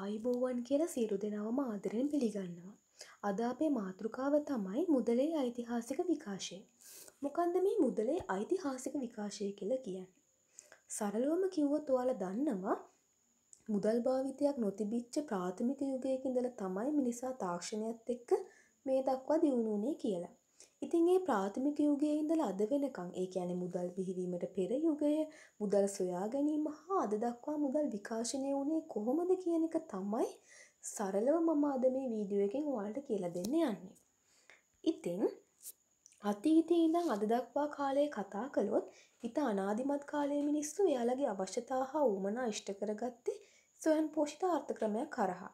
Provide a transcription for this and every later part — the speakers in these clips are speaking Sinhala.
ආයිබෝවන් කියල සිරු දෙනවම ආදරෙන් පිළිගන්නවා. අද අපේ මාතෘකාව තමයි මුදලේ ඓතිහාසික විකාශය. මොකන්ද මේ මුදලේ ඓතිහාසික විකාශය කියල කියන්න. සරලුවම කිව්වොත් ඔයාල දන්නවා මුදල් භාවිතයක් නොතිබිච්ච ප්‍රාථමික යුගයකින්දල තමයි මිනිසා තාක්ෂණයත් එක්ක මේ දක්වා දියුණුනේ කියලා. ඉතින් ඒ ප්‍රාථමික යුගයේ ඉඳලා අද වෙනකං ඒ කියන්නේ මුදල් බිහිවීමට පෙර යුගය මුදල් සොයා ගැනීම හා අද දක්වා මුදල් විකාශනය වුණේ කොහොමද කියන එක තමයි සරලව මම අද මේ වීඩියෝ එකෙන් ඔයාලට කියලා දෙන්න යන්නේ. ඉතින් අතීතයේ ඉඳන් අද දක්වා කාලයේ කතා කළොත් ඉත අනාදිමත් කාලයේ මිනිස්සු එයාලගේ අවශ්‍යතා හා ඌමනා ඉෂ්ට කරගත්තේ ස්වයන් පෝෂිත ආර්ථ ක්‍රමයක් කරහා.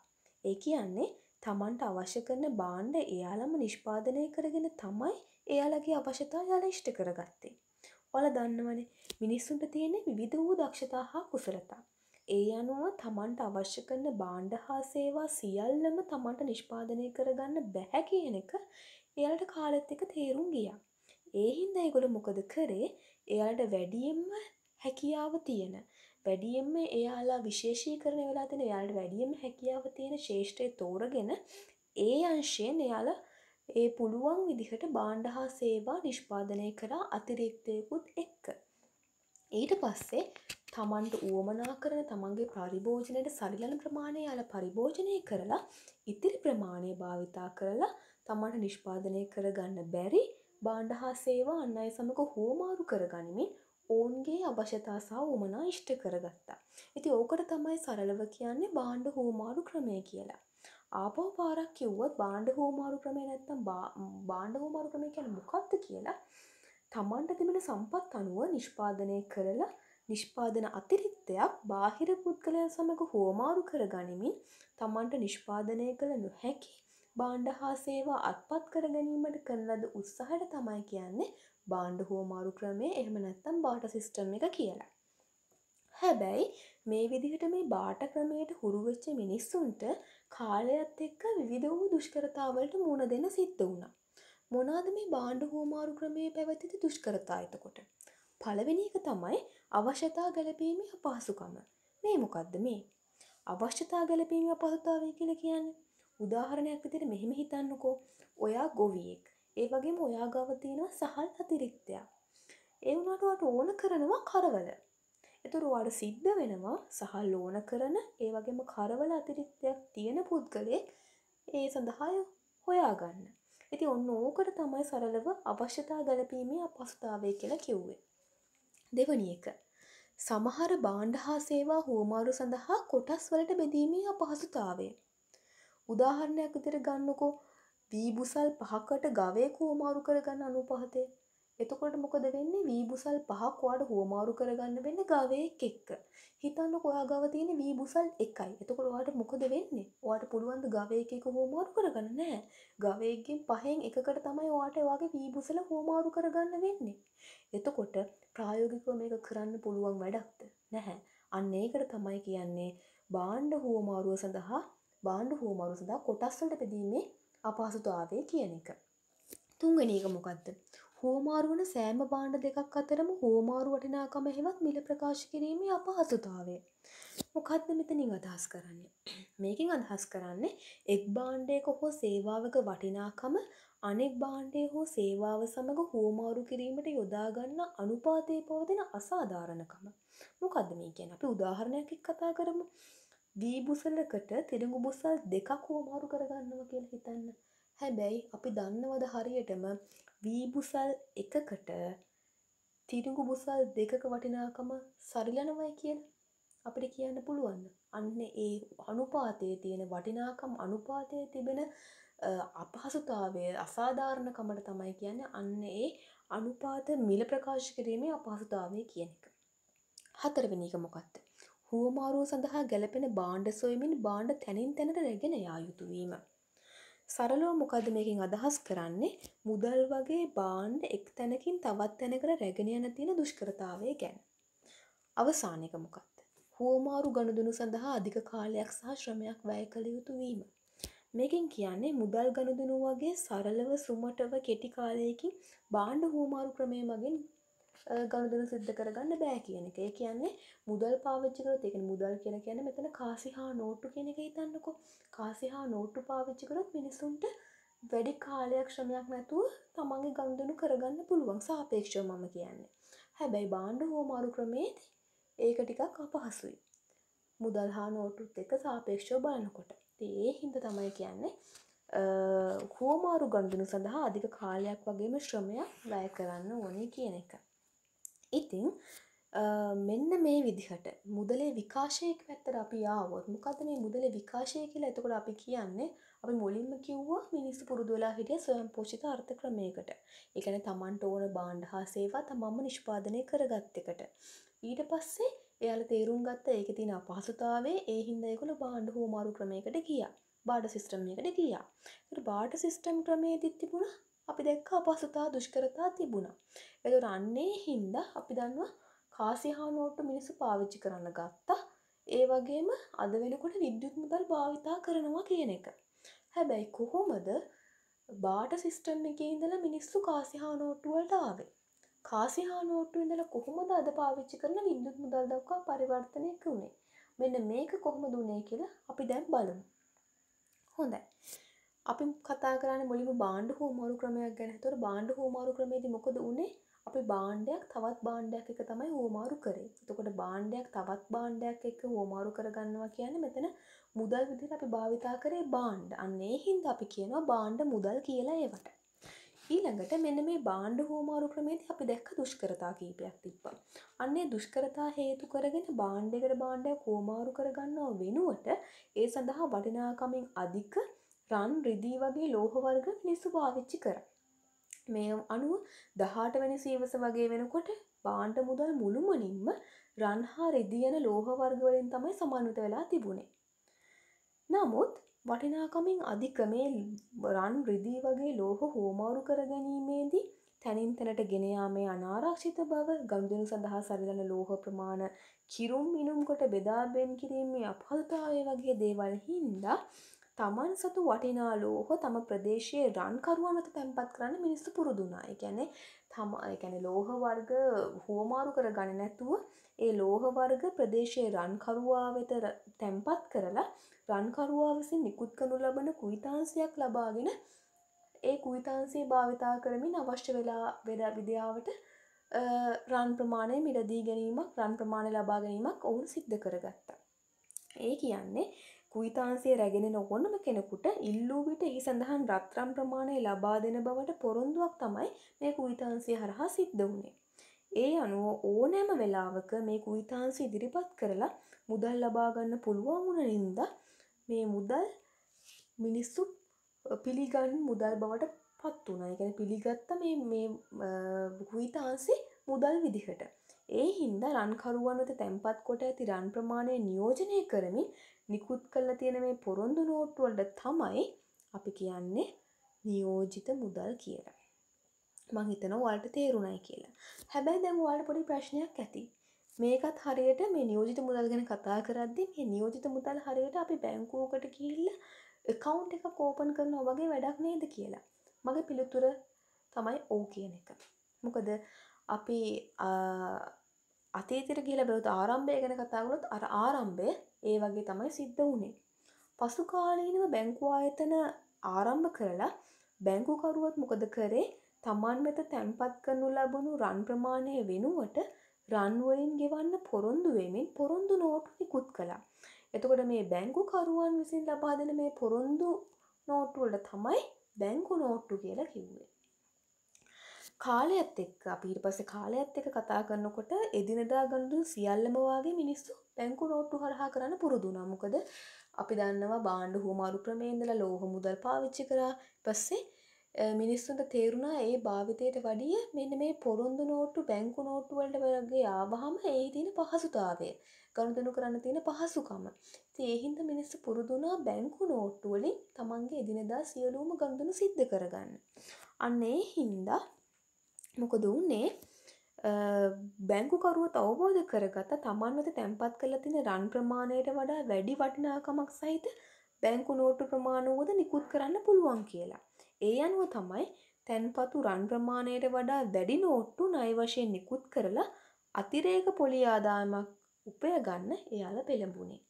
ඒ කියන්නේ තමන්ට අවශ්‍ය කරන බාණ්ඩ එයාලම නිෂ්පාදනය කරගෙන තමයි එයාලගේ අවශ්‍යතා යාල ඉෂ්ට කරගත්තේ. ඔල දන්නවනේ මිනිස්සුන්ට තියෙන විධ වූ දක්ෂතා හා කුසලතා. ඒ අනුව තමන්ට අවශ්‍ය කරන බාණ්ඩ හා සේවා සියල්ලම තමන්ට නිෂ්පාදනය කරගන්න බැහැ කියන එක එයාලට කාලෙත් එක තේරුම් ගියා. ඒ හින්දා ඒගොල්ලෝ මොකද කරේ? එයාලට වැඩියෙන්ම හැකියාව තියෙන වැඩියෙන්ම එයාලා විශේෂීකරණය වෙලා තින යාට වැඩියම් හැකියාව තියෙන ශේෂ්ත්‍රය තෝරගෙන ඒ අංශයෙන් එයාලා ඒ පුළුවන් විදිහට බාණ්ඩ හා සේවා නිෂ්පාදනය කරා අතිරෙක්තයකුත් එක්ක. ඊට පස්සේ තමන්ට වුවමනා කරන තමන්ගේ පරිභෝජනයට සරිලන ප්‍රමාණය යාල පරිභෝජනය කරලා ඉතිරි ප්‍රමාණය භාවිතා කරලා තමන්ට නිෂ්පාදනය කරගන්න බැරි බාණ්ඩ හා සේවා අන්න අය සමඟ හෝමාරු කරගනිමින් ඔවුන්ගේ අවශ්‍යතා සහ වුමනා ඉෂ්ට කරගත්තා. ඉති ඕකට තමයි සරලව කියන්නේ බාණ්ඩ හෝමාරු ක්‍රමය කියලා. ආපෝ පාරක් කිව්වත් බාණ්ඩ හෝමාරු ක්‍රමය නැත්තම් බාණ්ඩ හෝමාරු ක්‍රමය කියන මොකක්ද කියලා තමන්ට තිබෙන සම්පත් අනුව නිෂ්පාදනය කරලා නිෂ්පාදන අතිරිත්තයක් බාහිර පුද්ගලය සමඟ හෝමාරු කර ගනිමින් තමන්ට නිෂ්පාදනය කළ නොහැකි බාණ්ඩ හා සේවා අත්පත් කර ගැනීමට කරලද උත්සාහට තමයි කියන්නේ බාණ්ඩ හෝමාරු ක්‍රමය එහම නැත්තම් බාට සිිස්ටම් එක කියලා. හැබැයි මේ විදිහට මේ බාට ක්‍රමයට හුරුවච්ච මිනිස්සුන්ට කාලයත් එක්ක විවිධ වූ දුෂ්කරතාවලට මුණ දෙන සිද්ධ වුණ. මොනාද මේ බාණ්ඩ හෝමාරු ක්‍රමය පැවතිති දුෂ්කරතා එතකොට. පළවෙනි එක තමයි අවශ්‍යතා ගැලපීමේ අපහසුකම. මේ මොකද්ද මේ? අවශ්‍යතා ගැලපීමේ අපහසුතාවය කියලා කියන්නේ උදාහරණයක් විදිහට මෙහෙම හිතන්නකෝ ඔයා ගොවියෙක් ඒ වගේම ඔයා ගාව තියෙනවා සහල් අතිරික්තයක් ඒ වුණාට ඔයාට ඕන කරනවා කරවල එතකොට ඔයාට සිද්ධ වෙනවා සහල් ඕන කරන ඒ වගේම කරවල අතිරික්තයක් තියෙන පුද්ගලයෙක් ඒ සඳහා හොයාගන්න ඉතින් ඔන්න ඕකට තමයි සරලව අවශ්‍යතා ගැලපීමේ අපහසුතාවය කියලා කිව්වේ දෙවනි එක සමහර බාණ්ඩ හා සේවා හුවමාරු සඳහා කොටස් වලට බෙදීමේ අපහසුතාවය උදාහරණයක් විදිහට ගන්නකෝ වීබුසල් පහකට ගවයෙක් හුවමාරු කරගන්න අනුපහතේ. එතකොට මොකද වෙන්නේ වීබුසල් පහක් ඔයාට හුවමාරු කරගන්න වෙන්නේ ගවයෙක් එක්ක. හිතන්නකො ඔයා ගව තියෙන වීබුසල් එකයි. එතකොට ඔයාට මොකද වෙන්නේ? ඔයාට පුළුවන් ද ගවයෙක් එක්ක හුවමාරු කරගන්න නෑ. ගවයෙක්ගෙන් පහෙන් එකකට තමයි ඔයාට ඔයාගේ වීබුසල හුවමාරු කරගන්න වෙන්නේ. එතකොට ප්‍රායෝගිකව මේක කරන්න පුළුවන් වැඩක්ද? නැහැ. අන්න ඒකට තමයි කියන්නේ භාණ්ඩ හුවමාරුව සඳහා බාණ්ඩු හෝමරු සඳහා කොටස්වලට පෙදීමේ අපහසුතාවය කියන එක. තුන්වෙනි එක මොකක්ද? හෝමාරුවන සෑම බාණ්ඩ දෙකක් අතරම හෝමාරු වටිනාකම හෙවත් මිල ප්‍රකාශ කිරීමේ අපහසුතාවය. මොකක්ද මෙතනින් අදහස් කරන්නේ? මේකෙන් අදහස් කරන්නේ එක් බාණ්ඩයක හෝ සේවාවක වටිනාකම අනෙක් බාණ්ඩය හෝ සේවාව සමඟ හෝමාරු කිරීමට යොදාගන්න අනුපාතය පවතින අසාධාරණකම. මොකක්ද මේ කියන අපි උදාහරණයක් කතා කරමු. දී බුසලකට තිරිඟු බුසල් දෙකක් හෝමාරු කරගන්නම කියල හිතන්න හැබැයි අපි දන්නවද හරියටම වීබුසල් එකකට තිරිඟු බුසල් දෙකක වටිනාකම සරිලනවයි කියන අපිට කියන්න පුළුවන්න අන්න ඒ අනුපාතයේ තියෙන වටිනාකම් අනුපාතය තිබෙන අපහසුතාවය අසාධාරණකමට තමයි කියන්න අන්න ඒ අනුපාත මිල ප්‍රකාශ කිරීමේ අපහසුතාවය කියන එක. හතරවෙනික මොකක්ද. හුවමාරුව සඳහා ගැලපෙන බාණ්ඩ සොයමින් බාණ්ඩ තැනින් තැනට රැගෙන යා යුතු වීම. සරලව මොකද මේකෙන් අදහස් කරන්නේ මුදල් වගේ බාණ්ඩ එක් තැනකින් තවත් තැනකට රැගෙන යන තියෙන දුෂ්කරතාවය ගැන. අවසාන එක මොකක්ද? හුවමාරු ගනුදෙනු සඳහා අධික කාලයක් සහ ශ්‍රමයක් වැය කළ යුතු වීම. මේකෙන් කියන්නේ මුදල් ගනුදෙනු වගේ සරලව සුමටව කෙටි කාලයකින් බාණ්ඩ හුවමාරු ක්‍රමය මගින් ගණදන සිද්ධ කරගන්න බෑ කියන එක කියන්නේ මුදල් පාවිච්චිකරොත් එක මුදල් කියන කියන මෙතන කාසි හා නෝට්ටු කියන එක හිතන්නකො කාසි හා නෝට්ටු පාවිච්චිකරොත් මිනිසුන්ට වැඩි කාලයක් ශ්‍රමයක් නැතුව තමන්ගේ ගන්දනු කරගන්න පුළුවන් සාපේක්ෂව මම කියන්නේ. හැබැයි බාණ්ඩ හෝමාරු ක්‍රමේද ඒක ටිකක් අපහසුයි. මුදල් හා නෝටුත් එක සාපේක්ෂව බලනකොට ඒ හින්ද තමයි කියන්නේ හෝමාරු ගන්දනු සඳහා අධික කාලයක් වගේම ශ්‍රමයක් වැය කරන්න ඕනේ කියන එක. ඉතිං මෙන්න මේ විදිහට මුදලේ විකාශයක් පැත්තර අපි ආවොත් මොකද මේ මුදල විකාශය කියලා එතකොට අපි කියන්නේ අපි මුලින්ම කිව්වා මිනිස්සු පුරුදුවෙලා හිටිය සොයම් පෝෂිත අර්ථ ක්‍රමයකට එකන තමන්ට ඕන බාණ්ඩ හා සේවා තමම්ම නිෂ්පාදනය කරගත්තකට ඊට පස්සේ එයාල තේරුම් ගත්ත ඒක තින අපහසුතාවේ ඒ හින්දයකුළ බාණ්ඩ හෝමාරු ක්‍රමයකට ගිය බාඩ සිිස්ටම් එකට ගියා බාට සිිස්ටම් ක්‍රමේ දිත්තිබුණා අපි දැක්ක අපහසුතා දුෂ්කරතා තිබුණා. එතකොට අන්නේ හින්දා අපි දන්නවා කාසි හා නෝට්ටු මිනිස්සු පාවිච්චි කරන්න ගත්තා. ඒ වගේම අද වෙනකොට විද්‍යුත් මුදල් භාවිතා කරනවා කියන එක. හැබැයි කොහොමද බාට සිිස්ටම් එක ඉඳලා මිනිස්සු කාසිහා නෝට්ටුවලට ආවේ. කාසිහා නෝට්ටු ඉඳලා කොහොමද අද පාවිච්චි කරන විද්‍යුත් මුදල් දක්වා පරිවර්තනයක වුණේ. මෙන්න මේක කොහොම දුනේ කියලා අපි දැන් බලමු. හොඳයි. අපි කතා කරන්න මුලිම බාණ්ඩ හෝමෝරු ක්‍රමයක් ගැන තොර බාණ්ඩ හෝමාරු ක්‍රමේද මොකද වනේ අපි බාණ්ඩයක් තවත් බාණ්ඩයක් එක තමයි හෝමාරු කරේ තකොට බාණ්ඩයක් තවත් බාණ්ඩයක් එක හෝමාරු කරගන්නවා කියන්න මෙතන මුදල් විදිර අපි භාවිතා කරේ බාණ්ඩ අන්නේ හින්ද අපි කියනවා බාණ්ඩ මුදල් කියලා ඒවට ඊළඟට මෙන්න මේ බාණ්ඩ හෝමාරු ක්‍රමේද අපි දැක්ක දුෂ්කරතා කීපයක් තිබ්බා අන්නේ දුෂ්කරතා හේතු කරගෙන බාණ්ඩෙකට බාණ්ඩයක් හෝමාරු කරගන්නවා වෙනුවට ඒ සඳහා වටිනාකමින් අධික රන් රිදී වගේ ලෝහවර්ග මිනිස්සු භාවිච්චි කර. මේ අනුව දහට වැනි සීවස වගේ වෙනකොට බාන්ට මුදල් මුළුමනින්ම රන් හා රිදියන ලෝහවර්ගවලින් තමයි සමන්විත වෙලා තිබුණේ. නමුත් වටිනාකමින් අධික මේ රන් රිදී වගේ ලෝහ හෝමාරු කර ගැනීමේදී තැනින් තැනට ගෙනයාමේ අනාරක්ෂිත බව ගම්ජනු සඳහා සරිලන ලෝහ ප්‍රමාණ කිරුම් මිනුම් කොට බෙදාබෙන් කිරීමේ අපහසුතාවය වගේ දේවල් හින්දා තමන් සතු වටිනාලෝ හෝ තම ප්‍රදේශයේ රන්කරුවා මත තැන්පත් කරන්න මිනිස්සු පුරුදුනා එකැනෙ තම එකැන ලෝහවර්ග හෝමාරු කර ගණ නැතුව ඒ ලෝහවර්ග ප්‍රදේශයේ රන්කරුවා වෙත තැන්පත් කරලා රන්කරුවා විසින් නිකුත් කනු ලබන කුවිතාන්සයක් ලබාගෙන ඒ කුවිතාන්සේ භාවිතා කරමින් අවශ්‍ය වෙලා වෙද විද්‍යාවට රන් ප්‍රමාණය මිලදී ගැනීමක් රන් ප්‍රමාණය ලබා ගැනීමක් ඔවුන් සිද්ධ කරගත්තා. ඒ කියන්නේ කුයිතාන්සේ රැගෙනෙන ඕනම කෙනෙකුට ඉල්ලූවිට එහි සඳහන් රත්රම් ප්‍රමාණය ලබා දෙන බවට පොරොන්දුවක් තමයි මේ කුයිතාන්සේ හරහා සිද්ධ වුණේ. ඒ අනුව ඕනෑම වෙලාවක මේ කුයිතාන්සේ ඉදිරිපත් කරලා මුදල් ලබාගන්න පුළුවන් වුණ නින්ද මේ මුදල් මිනිස්සු පිළිගන්න මුදල් බවට පත් වුණා එකන පිළිගත්ත මේ කුයිතාන්සේ මුදල් විදිහට ඒ හින්දා රන්කරුවන් වෙත තැන්පත් කොට ඇති රන් ප්‍රමාණය නියෝජනය කරමින් නිකුත් කල්ල තියෙන මේ පොරොන්දු නෝට්ටුවලට තමයි අපි කියන්නේ නියෝජිත මුදල් කියලා. මහිතන වලට තේරුණයි කියලා හැබැයි දැන් වාට පොඩි ප්‍රශ්නයක් ඇති මේකත් හරියට මේ නියෝජිත මුදල් ගැන කතා කරද්දි මේ නියෝජිත මුදල් හරියට අපි බැංකුවකට කිල්ල කවුන්් එක කෝපන් කරන වගේ වැඩක් නේද කියලා මගේ පිළිතුර තමයි ඕ කියන එක මොකද අපි අතීතයට ගිහිලා බැලුවොත් ආරම්භය ගැන කතා කරොත් අර ආරම්භය ඒ වගේ තමයි සිද්ධ වුනේ. පසු කාලීනව බැංකු ආයතන ආරම්භ කරලා බැංකුකරුවත් මොකද කරේ තමන් වෙත තැන්පත් කරනු ලැබුණු රන් ප්‍රමාණය වෙනුවට රන්වලින් ගෙවන්න පොරොන්දු වෙමින් පොරොන්දු නෝට් නිකුත් කළා. එතකොට මේ බැංකු කරුවන් විසින් ලබා දෙන මේ පොරොන්දු නෝට්ටු වලට තමයි බැංකු නෝට්ටු කියලා කිව්වේ. කාලයත් එක් අපිට පස්සේ කාලයත් එක කතා කරන්නකොට එදිනදා ගණඩු සියල්ලම වගේ මිනිස්සු පැංකු නෝට්ටු හරහා කරන්න පුරුදුනා මොකද අපි දන්නවා බාණ්ඩ හෝමාරු ක්‍රමේන්දල ලෝහ මුදල් පාවිච්චි කරා පස්සේ මිනිස්සුන්ට තේරුණා ඒ භාවිතයට වඩිය මෙන්න මේ පොරොන්දු නෝට්ටු බැංකු නෝට්ටු වලට වගේ ආවහම ඒ තියෙන පහසුතාවය ගනුදෙනු කරන්න තියෙන පහසුකම. ඉතින් ඒ හින්දා මිනිස්සු පුරුදුනා බැංකු නෝට්ටු වලින් තමන්ගේ එදිනදා සියලුම ගනුදෙනු සිද්ධ කරගන්න. අන්න ඒ හින්දා මොකද වන්නේ බැංකුකරුවත් අවබෝධ කරගත තමන් වෙත තැන්පත් කළ තින රන් ප්‍රමාණයට වඩා වැඩි වටිනාකමක් සහිත බැංකු නෝට්ටු ප්‍රමාණුවද නිකුත් කරන්න පුළුවන් කියලා. ඒ අනුව තමයි තැන්පතු රන් ප්‍රමාණයට වඩා වැඩි නෝට්ටු නයිවශයෙන් නිකුත් කරලා අතිරේක පොලි ආදායමක් උපය ගන්න එයාල පෙළඹුණේ.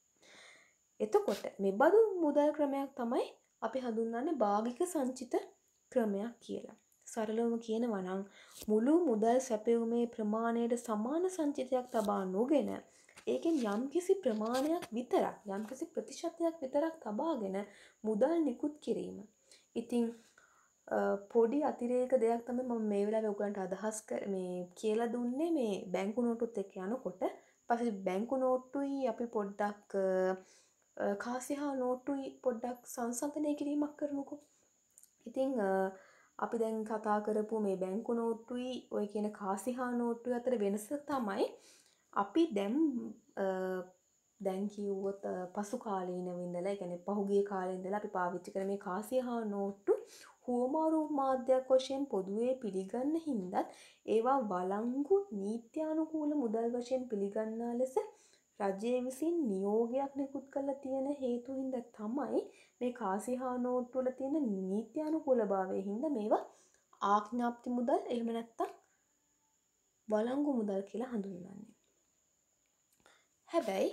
එතකොට මෙබඳු මුදල් ක්‍රමයක් තමයි අපි හඳුන්නන්නේ භාගික සංචිත ක්‍රමයක් කියලා. සරලවම කියනවා නම් මුළු මුදල් සැපයුමේ ප්‍රමාණයට සමාන සංචිතයක් තබා නොගෙන ඒකෙන් යම්කිසි ප්‍රමාණයක් විතරක් යම්කිසි ප්‍රතිශතයක් විතරක් තබාගෙන මුදල් නිකුත් කිරීම. ඉතින් පොඩි අතිරේක දෙයක් තමයි මම මේ වෙලාවේ ඔයගලන්ට අදහස් මේ කියලා දුන්නේ මේ බැංකු නෝට්ටුත් එක්ක යනකොට පස්සේ බැංකු නෝට්ටුයි අපි පොඩ්ඩක් කාසිහා නෝට්ටුයි පොඩ්ඩක් සංසන්තනය කිරීමක් කරමුකු. ඉතිං අපි දැන් කතා කරපු මේ බැංකු නෝට්ටුයි ඔය කියන කාසිහා නෝට්ටු අතර වෙනස තමයි අපි දැම් දැන්කිව්වොත් පසු කාලීන විඳලා ගැන පහුගේ කාලෙන්දල අපි පාවිච්චි කර මේ කාසිහා නෝට්ටු හෝමාරු මාධ්‍යයක් වශයෙන් පොදුවේ පිළිගන්න හින්දත් ඒවා වලංගු නීත්‍යානුකූල මුදල් වශයෙන් පිළිගන්නා ලෙස රජය විසින් නියෝගයක් නිකුත් කරලා තියෙන හේතු හින්දා තමයි මේ කාසිහා නෝට්ටු වල තියෙන නීත්‍යානුකූලභාවය හින්දා මේවා ආඥාප්ති මුදල් එහෙම නැත්තම් වළංගු මුදල් කියලා හඳුන්වන්නේ. හැබැයි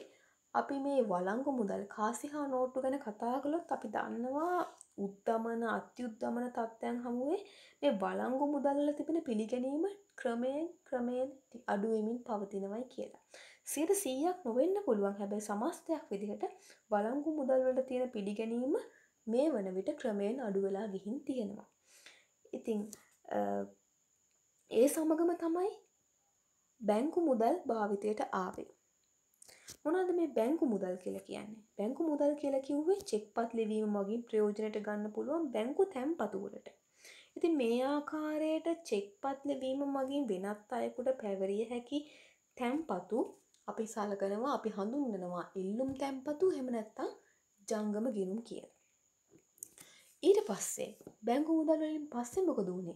අපි මේ වලංගු මුදල් කාසිහා නෝට්ටු ගැන කතා කළොත් අපි දන්නවා උද්දමන අත්‍යුද්ධමන තත්ත්වයන් හමුවේ මේ වලංගු මුදල්ල තිබෙන පිළිගැනීම ක්‍රමයෙන් ක්‍රමයෙන් අඩුවමින් පවතිනවයි කියලා. සීට සීයක් නොවෙන්න පුළුවන් හැබැයි සමස්තයක් විදිහට බලංගු මුදල්වලට තියෙන පිළිගැනීම මේ වන විට ක්‍රමයෙන් අඩුවෙලා ගිහින් තියෙනවා. ඉතිං ඒ සමගම තමයි බැංකු මුදල් භාවිතයට ආවේ. මොනද මේ බැංකු මුදල් කියලා කියන්නේ බැංකු මුදල් කියලා කිව්වේ චෙක්පත් ලෙවීම මගින් ප්‍රයෝජනයට ගන්න පුළුවන් බැංකු තැම්පතුවලට ඉති මේ ආකාරයට චෙක්පත් ලැබීම මගින් වෙනත් අයකුට පැවරිය හැකි තැම්පතු අපි සලකනවා අපි හඳුන්නනවා ඉල්ලුම් තැන්පතු හෙමනැත්තං ජංගම ගිනුම් කිය. ඊට පස්සේ බැංගු මුදල්වලින් පස්සේ මොකද වුණේ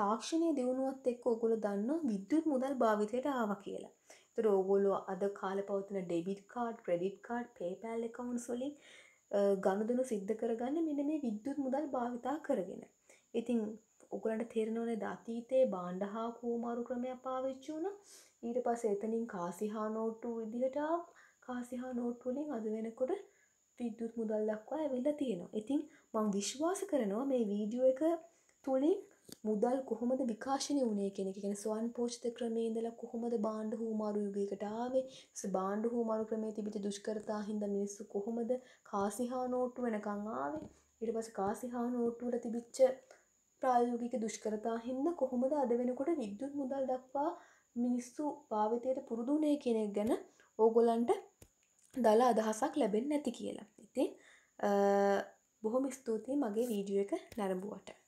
තාක්ෂණය දියුණුවත් එක්ක ඔගොල දන්න විද්‍යුත් මුදල් භාවිතයට ආව කියලා. තර ඕගොලෝ අද කාල පවතින debit card credit card PayPal එකවුන්ස්ොලින් ගණදනු සිද්ධ කරගන්න මෙන මේ විද්‍යුත් මුදල් භාවිතා කරගෙන. ඉතිං උගලන්ට තෙරෙනවනේ දතීතයේ බාණ්ඩ හා කෝමාරු ක්‍රමයක් පාවිච්චි වුණා. ඊට පස්සේ එතනින් කාසිහා නෝට්ටු විදිහට කාසිහා නෝට්ටු වලින් අද වෙනකොට විද්‍යුත් මුදල් දක්වා ඇවිල්ලා තියෙනවා. ඉතින් මම විශ්වාස කරනවා මේ වීඩියෝ එක තුලින් මුදල් කොහොමද විකාශනය වනේ කෙනෙ කියෙන ස්වන් පෝෂ්ත ක්‍රමේදල කොහොමද බාණ්ඩ හූමාරු යුගකට ආවේ බාණ්ඩ හූමාරු ක්‍රමේ තිබිට දුෂ්කරතා හින්ද මිනිස්සු කොහොමද කාසිහා නෝට්ටු වෙනකං ආවේ ඉට පස කාසිහා නෝට්ටුවට තිබිච්ච ප්‍රායෝගික දුෂ්කරතා හින්ද කොහොමද අද වෙනකොට විද්‍යුත් මුදල් දක්වා මිනිස්සු භාවිතයට පුරුදුනය කෙනෙක් ගැන ඕගොලන්ට දළ අදහසක් ලැබෙන් නැති කියලා ඉතින් බොහොම ස්තුතියි මගේ වීඩියුව එක නැරඹුවට